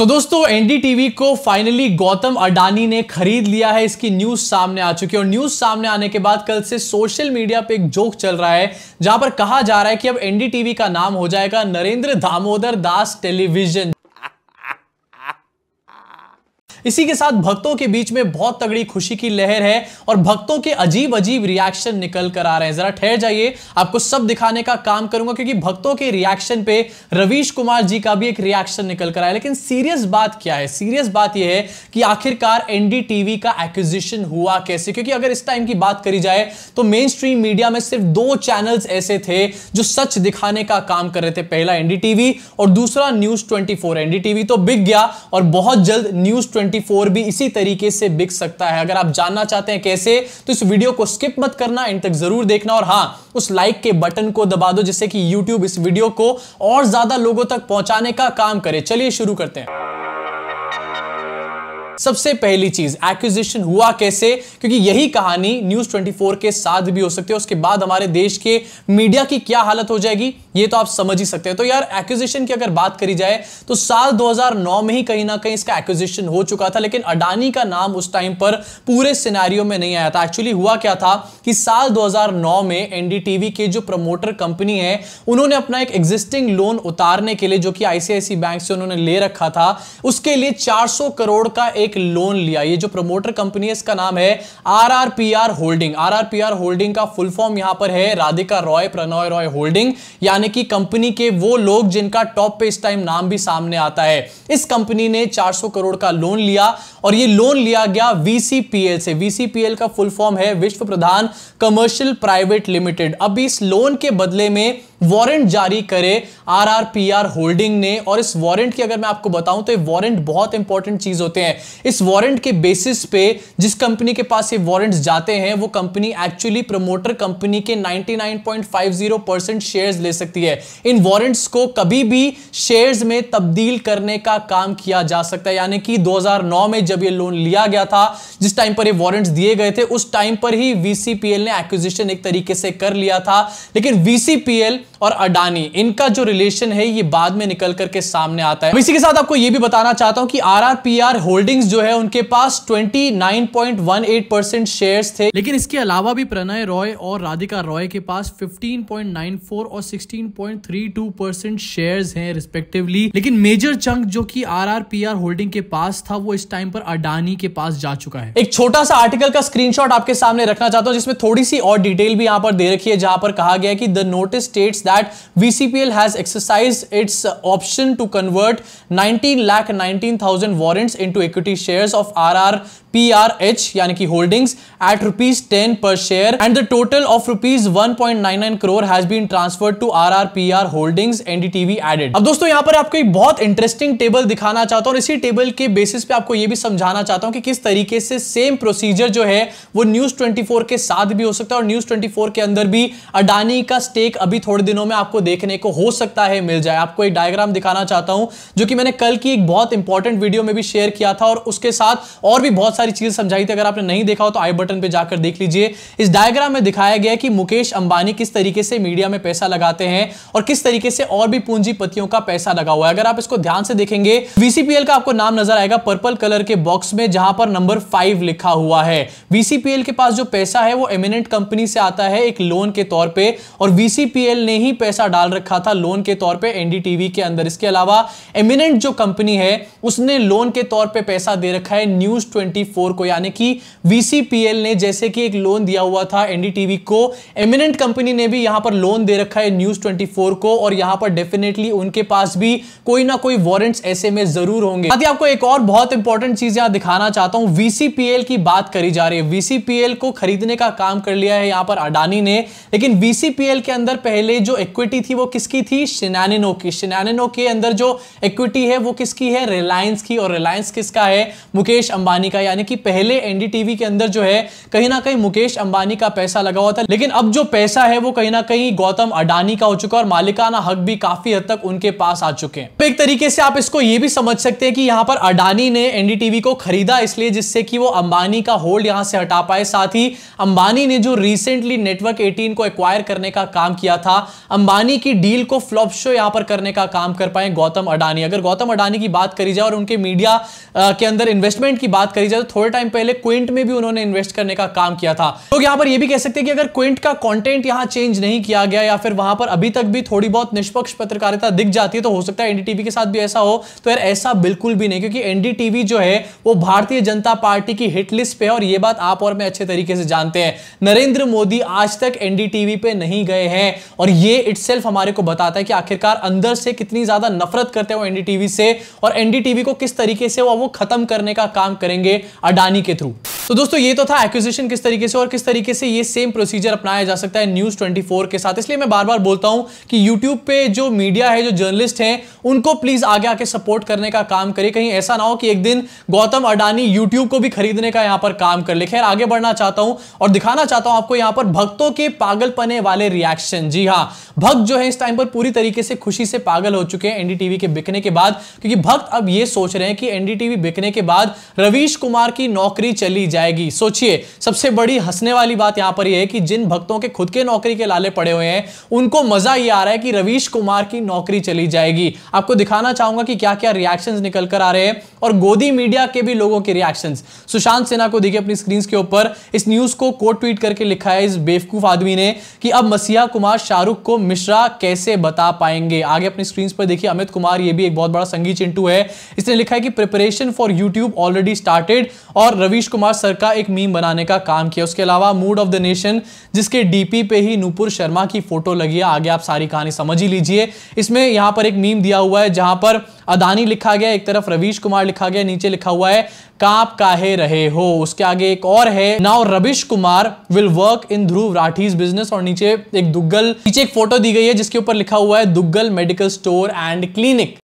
सो so, दोस्तों NDTV को finally Gautam Adani ने खरीद लिया है इसकी न्यूज सामने आ चुकी है और न्यूज सामने आने के बाद कल से सोशल मीडिया पे एक जोक चल रहा है जहां पर कहा जा रहा है कि अब एनडीटीवी का नाम हो जाएगा नरेंद्र दामोदर दास टेलीविजन इसी के साथ भक्तों के बीच में बहुत तगड़ी खुशी की लहर है और भक्तों के अजीब अजीब रिएक्शन निकल कर आ रहे हैं जरा ठहर जाइए आपको सब दिखाने का काम करूंगा क्योंकि भक्तों के रिएक्शन पे रवीश कुमार जी का भी एक रिएक्शन निकल कर आया लेकिन सीरियस बात क्या है सीरियस बात यह है कि आखिरकार एनडीटीवी का एक्विजिशन हुआ कैसे क्योंकि अगर इस टाइम की बात करी जाए तो मेन स्ट्रीम मीडिया में सिर्फ दो चैनल्स ऐसे थे जो सच दिखाने का काम कर रहे थे पहला एनडीटीवी और दूसरा न्यूज ट्वेंटी एनडीटीवी तो बिक गया और बहुत जल्द न्यूज ट्वेंटी ट्वेंटी भी इसी तरीके से बिक सकता है अगर आप जानना चाहते हैं कैसे तो इस वीडियो को स्किप मत करना इन तक जरूर देखना और हाँ उस लाइक के बटन को दबा दो जिससे कि यूट्यूब इस वीडियो को और ज्यादा लोगों तक पहुंचाने का काम करे चलिए शुरू करते हैं सबसे पहली चीज एक्विजिशन हुआ कैसे क्योंकि यही कहानी न्यूज 24 के साथ भी हो सकती है उसके बाद हमारे देश के मीडिया की क्या हालत हो जाएगी ये तो आप समझ ही सकते हैं तो यार एक्विजिशन की अगर बात करी जाए तो साल 2009 में ही कहीं ना कहीं इसका एक्विजिशन हो चुका था लेकिन अडानी का नाम उस टाइम पर पूरे सिनेरियो में नहीं आया था एक्चुअली हुआ क्या था कि साल 2009 में एनडीटीवी के जो प्रमोटर कंपनी है उन्होंने अपना एक एग्जिस्टिंग लोन उतारने के लिए जो कि आईसीआईसी बैंक से उन्होंने ले रखा था उसके लिए चार करोड़ का एक एक लोन लिया ये जो प्रमोटर कंपनी है इसका नाम है आरआरपीआर होल्डिंग आरआरपीआर होल्डिंग का फुल फॉर्म यहां पर है राधिका रॉय प्रणय रॉय होल्डिंग यानी कि कंपनी के वो लोग जिनका टॉप पे इस टाइम नाम भी सामने आता है इस कंपनी ने 400 करोड़ का लोन लिया और ये लोन लिया गया वीसीपीएल से वीसीपीएल का फुल फॉर्म है विश्व प्रधान कमर्शियल प्राइवेट लिमिटेड अब इस लोन के बदले में वारंट जारी करे आरआरपीआर होल्डिंग ने और इस वारंट की अगर मैं आपको बताऊं तो ये वारंट बहुत इंपॉर्टेंट चीज होते हैं इस वारंट के बेसिस पे जिस कंपनी के पास ये वारंट जाते हैं वो कंपनी एक्चुअली प्रमोटर कंपनी के 99.50 परसेंट शेयर्स ले सकती है इन वारंट्स को कभी भी शेयर्स में तब्दील करने का काम किया जा सकता है यानी कि दो में जब ये लोन लिया गया था जिस टाइम पर ये वारंट दिए गए थे उस टाइम पर ही वीसीपीएल ने एक्विजिशन एक तरीके से कर लिया था लेकिन वीसीपीएल और अडानी इनका जो रिलेशन है ये बाद में निकल करके सामने आता है इसी के साथ आपको ये भी बताना चाहता आर कि आर होल्डिंग्स जो है उनके पास 29.18 परसेंट शेयर्स थे लेकिन इसके अलावा भी प्रणय रॉय और राधिका रॉय के पास 15.94 और 16.32 परसेंट शेयर है रिस्पेक्टिवली लेकिन मेजर चंक जो पी आर होल्डिंग के पास था वो इस टाइम पर अडानी के पास जा चुका है एक छोटा सा आर्टिकल का शॉट आपके सामने रखना चाहता हूँ जिसमें थोड़ी सी और डिटेल भी यहाँ पर दे रखी है जहां पर कहा गया कि the notice states that VCPL has exercised its option to convert 19 lakh 19,000 warrants into equity shares of RRPRH यानी कि holdings at rupees 10 per share and the total of rupees 1.99 crore has been transferred to RRPR holdings NDTV added. अब दोस्तों यहाँ पर आपको एक बहुत interesting table दिखाना चाहता हूँ और इसी टेबल के बेसिस पे आपको ये भी समझाना चाहता हूँ कि किस तरीके से सेम प्रोसीजर जो है वो न्यूज 24 के साथ भी हो सकता है और न्यूज 24 के अंदर भी अडानी का स्टेक अभी थोड़े दिनों दिनों में आपको देखने को हो सकता है मिल जाए आपको एक डायग्राम दिखाना चाहता हूं जो कि मैंने कल की एक बहुत इंपॉर्टेंट वीडियो में भी शेयर किया था और उसके साथ और भी बहुत सारी चीज समझाई थी अगर आपने नहीं देखा हो तो आई बटन पर जाकर देख लीजिए इस डायग्राम में दिखाया गया कि मुकेश अंबानी किस तरीके से मीडिया में पैसा लगाते हैं और किस तरीके से और भी पूंजीपतियों का पैसा लगा हुआ है अगर आप इसको ध्यान से देखेंगे वीसीपीएल का आपको नाम नजर आएगा पर्पल कलर के बॉक्स में जहां पर नंबर फाइव लिखा हुआ है वीसीपीएल के पास जो पैसा है वो एमिनेंट कंपनी से आता है एक लोन के तौर पर और वीसीपीएल ने ही ही पैसा डाल रखा था लोन के तौर पे एनडीटीवी के अंदर इसके अलावा एमिनेंट जो कंपनी है उसने लोन के तौर पे पैसा दे रखा है न्यूज 24 को यानी कि वीसीपीएल ने जैसे कि एक लोन दिया हुआ था एनडीटीवी को एमिनेंट कंपनी ने भी यहां पर लोन दे रखा है न्यूज ट्वेंटी को और यहां पर डेफिनेटली उनके पास भी कोई ना कोई वारंट ऐसे में जरूर होंगे साथ ही आपको एक और बहुत इंपॉर्टेंट चीज यहां दिखाना चाहता हूं वीसीपीएल की बात करी जा रही है वीसीपीएल को खरीदने का काम कर लिया है यहां पर अडानी ने लेकिन वीसीपीएल के अंदर पहले जो इक्विटी थी वो किसकी थी शिनानिनो की शिनानिनो के अंदर जो इक्विटी है वो किसकी है रिलायंस की और रिलायंस किसका है मुकेश अंबानी का यानी कि पहले एनडीटीवी के अंदर जो है कहीं ना कहीं मुकेश अंबानी का पैसा लगा हुआ था लेकिन अब जो पैसा है वो कहीं ना कहीं गौतम अडानी का हो चुका और मालिकाना हक भी काफी हद तक उनके पास आ चुके हैं तो एक तरीके से आप इसको ये भी समझ सकते हैं कि यहाँ पर अडानी ने एनडीटीवी को खरीदा इसलिए जिससे कि वो अंबानी का होल्ड यहां से हटा पाए साथ ही अंबानी ने जो रिसेंटली नेटवर्क 18 को एक्वायर करने का काम किया था अंबानी की डील को फ्लॉप शो यहां पर करने का काम कर पाए गौतम अडानी अगर गौतम अडानी की बात करी जाए और उनके मीडिया के अंदर इन्वेस्टमेंट की बात करी जाए तो थोड़े टाइम पहले क्विंट में भी उन्होंने इन्वेस्ट करने का काम किया था तो यहां पर यह भी कह सकते हैं कि अगर क्विंट का कॉन्टेंट यहां चेंज नहीं किया गया या फिर वहां पर अभी तक भी थोड़ी बहुत निष्पक्ष पत्रकारिता दिख जाती है तो हो सकता है एनडीटीवी के साथ भी ऐसा हो तो यार ऐसा बिल्कुल भी नहीं क्योंकि एनडीटीवी जो है वो भारतीय जनता पार्टी की हिटलिस्ट पे है और ये बात आप और मैं अच्छे तरीके से जानते हैं नरेंद्र मोदी आज तक एनडीटीवी पे नहीं गए हैं और ये इट्ससेल्फ हमारे को बताता है कि आखिरकार अंदर से कितनी ज्यादा नफरत करते हैं वो एनडीटीवी से और एनडीटीवी को किस तरीके से वो, वो खत्म करने का काम करेंगे अडानी के थ्रू तो दोस्तों ये तो था एक्विजिशन किस तरीके से और किस तरीके से ये सेम प्रोसीजर अपनाया जा सकता है न्यूज 24 के साथ इसलिए मैं बार बार बोलता हूं कि यूट्यूब पे जो मीडिया है जो जर्नलिस्ट हैं उनको प्लीज आगे आके सपोर्ट करने का काम करें कहीं ऐसा ना हो कि एक दिन गौतम अडानी यूट्यूब को भी खरीदने का यहां पर काम कर ले खैर आगे बढ़ना चाहता हूं और दिखाना चाहता हूं आपको यहां पर भक्तों के पागलपने वाले रिएक्शन जी हाँ भक्त जो है इस टाइम पर पूरी तरीके से खुशी से पागल हो चुके हैं एनडीटीवी के बिकने के बाद क्योंकि भक्त अब ये सोच रहे हैं कि एनडीटीवी बिकने के बाद रवीश कुमार की नौकरी चली जाएगी सोचिए सबसे बड़ी हंसने वाली बात यहां पर यह है कि जिन भक्तों के खुद के नौकरी के लाले पड़े हुए हैं उनको मजा ये आ रहा है कि रवीश कुमार की नौकरी चली जाएगी आपको दिखाना चाहूंगा कि क्या क्या रिएक्शन निकल कर आ रहे हैं और गोदी मीडिया के भी लोगों के रिएक्शन सुशांत सिन्हा को देखिए अपनी स्क्रीन के ऊपर इस न्यूज को कोट ट्वीट करके लिखा है इस बेवकूफ आदमी ने कि अब मसीहा कुमार शाहरुख को मिश्रा कैसे बता पाएंगे आगे अपनी स्क्रीन पर देखिए अमित कुमार ये भी एक बहुत बड़ा संगीत चिंटू है इसने लिखा है कि preparation for YouTube already started और रवीश कुमार सर का एक मीम बनाने का काम किया उसके अलावा मूड ऑफ द नेशन जिसके डीपी पे ही नूपुर शर्मा की फोटो लगी है आगे आप सारी कहानी समझ ही लीजिए इसमें यहां पर एक मीम दिया हुआ है जहां पर अदानी लिखा गया एक तरफ रवीश कुमार लिखा गया नीचे लिखा हुआ है कांप काहे रहे हो उसके आगे एक और है now Ravish Kumar will work in Dhruv Rathee's business और नीचे एक दुग्गल नीचे एक फोटो दी गई है जिसके ऊपर लिखा हुआ है Duggal medical store and clinic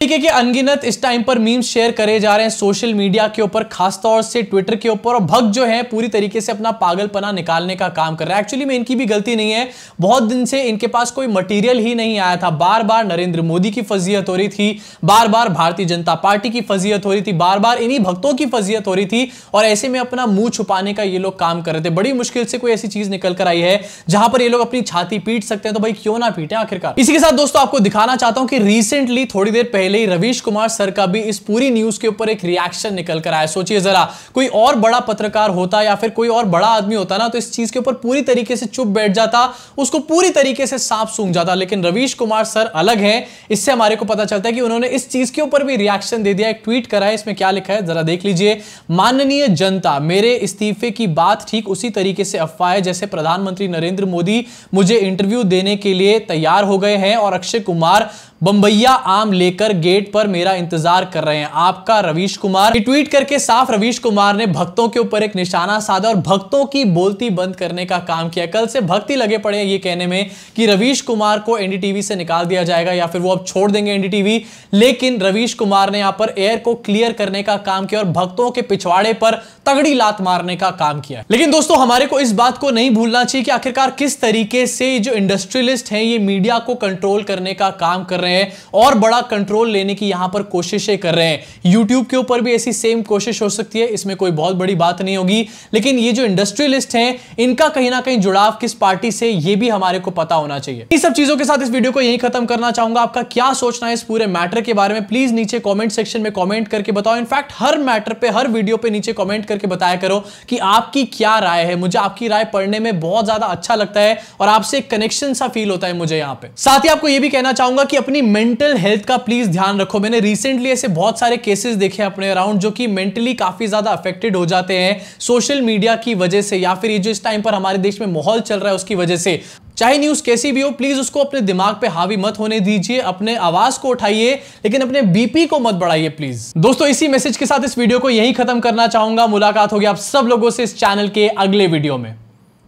ठीक है कि अनगिनत इस टाइम पर मीम्स शेयर करे जा रहे हैं सोशल मीडिया के ऊपर खासतौर से ट्विटर के ऊपर और भक्त जो है पूरी तरीके से अपना पागलपना निकालने का काम कर रहा है एक्चुअली में इनकी भी गलती नहीं है बहुत दिन से इनके पास कोई मटेरियल ही नहीं आया था बार बार नरेंद्र मोदी की फजीयत हो रही थी बार बार भारतीय जनता पार्टी की फजीयत हो रही थी बार बार इन्हीं भक्तों की फजीयत हो रही थी और ऐसे में अपना मुंह छुपाने का ये लोग काम कर रहे थे बड़ी मुश्किल से कोई ऐसी चीज निकल कर आई है जहां पर ये लोग अपनी छाती पीट सकते हैं तो भाई क्यों ना पीटे आखिरकार इसी के साथ दोस्तों आपको दिखाना चाहता हूं कि रिसेंटली थोड़ी देर पहले पहले ही रवीश कुमार सर का भी इस पूरी न्यूज के ऊपर एक रिएक्शन निकल कर आया सोचिए जरा कोई और बड़ा पत्रकार होता या फिर कोई और बड़ा आदमी होता ना तो इस चीज के ऊपर पूरी तरीके से चुप बैठ जाता उसको पूरी तरीके से सांप सूंघ जाता लेकिन रवीश कुमार सर अलग है इससे हमारे को पता चलता है कि उन्होंने इस चीज के ऊपर भी रिएक्शन दे दिया एक ट्वीट करा है इसमें क्या लिखा है जरा देख लीजिए माननीय जनता मेरे इस्तीफे की बात ठीक उसी तरीके से अफवाह है जैसे प्रधानमंत्री नरेंद्र मोदी मुझे इंटरव्यू देने के लिए तैयार हो गए हैं और अक्षय कुमार बम्बैया आम लेकर गेट पर मेरा इंतजार कर रहे हैं आपका रवीश कुमार ट्वीट करके साफ रवीश कुमार ने भक्तों के ऊपर एक निशाना साधा और भक्तों की बोलती बंद करने का काम किया कल से भक्ति लगे पड़े हैं ये कहने में कि रवीश कुमार को एनडीटीवी से निकाल दिया जाएगा या फिर वो अब छोड़ देंगे एनडीटीवी लेकिन रवीश कुमार ने यहाँ पर एयर को क्लियर करने का काम किया और भक्तों के पिछवाड़े पर तगड़ी लात मारने का काम किया लेकिन दोस्तों हमारे को इस बात को नहीं भूलना चाहिए कि आखिरकार किस तरीके से जो इंडस्ट्रियलिस्ट हैं ये मीडिया को कंट्रोल करने का काम कर रहे हैं और बड़ा कंट्रोल लेने की यहां पर कोशिशें कर रहे हैं यूट्यूब के ऊपर भी ऐसी सेम कोशिश हो सकती है इसमें कोई बहुत बड़ी बात नहीं होगी लेकिन ये जो इंडस्ट्रियलिस्ट है इनका कहीं ना कहीं जुड़ाव किस पार्टी से यह भी हमारे को पता होना चाहिए इस सब चीजों के साथ इस वीडियो को यही खत्म करना चाहूंगा आपका क्या सोचना है इस पूरे मैटर के बारे में प्लीज नीचे कॉमेंट सेक्शन में कॉमेंट करके बताओ इनफैक्ट हर मैटर पर हर वीडियो पर नीचे कॉमेंट करके बताया करो कि आपकी क्या राय है मुझे आपकी राय पढ़ने में बहुत ज्यादा अच्छा लगता है और आपसे एक कनेक्शन सा फील होता है मुझे यहाँ पे साथ ही आपको ये भी कहना चाहूंगा कि अपनी मेंटल हेल्थ का प्लीज ध्यान रखो मैंने रिसेंटली ऐसे बहुत सारे केसेस देखे अपने अराउंड जो कि मेंटली काफी ज्यादा अफेक्टेड हो जाते हैं सोशल मीडिया की वजह से या फिर ये जो इस टाइम पर हमारे देश में माहौल चल रहा है उसकी वजह से चाहे न्यूज कैसी भी हो प्लीज उसको अपने दिमाग पे हावी मत होने दीजिए अपने आवाज को उठाइए लेकिन अपने बीपी को मत बढ़ाइए प्लीज दोस्तों इसी मैसेज के साथ इस वीडियो को यही खत्म करना चाहूंगा मुलाकात होगी आप सब लोगों से इस चैनल के अगले वीडियो में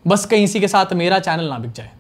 बस कहीं इसी के साथ मेरा चैनल ना बिक जाए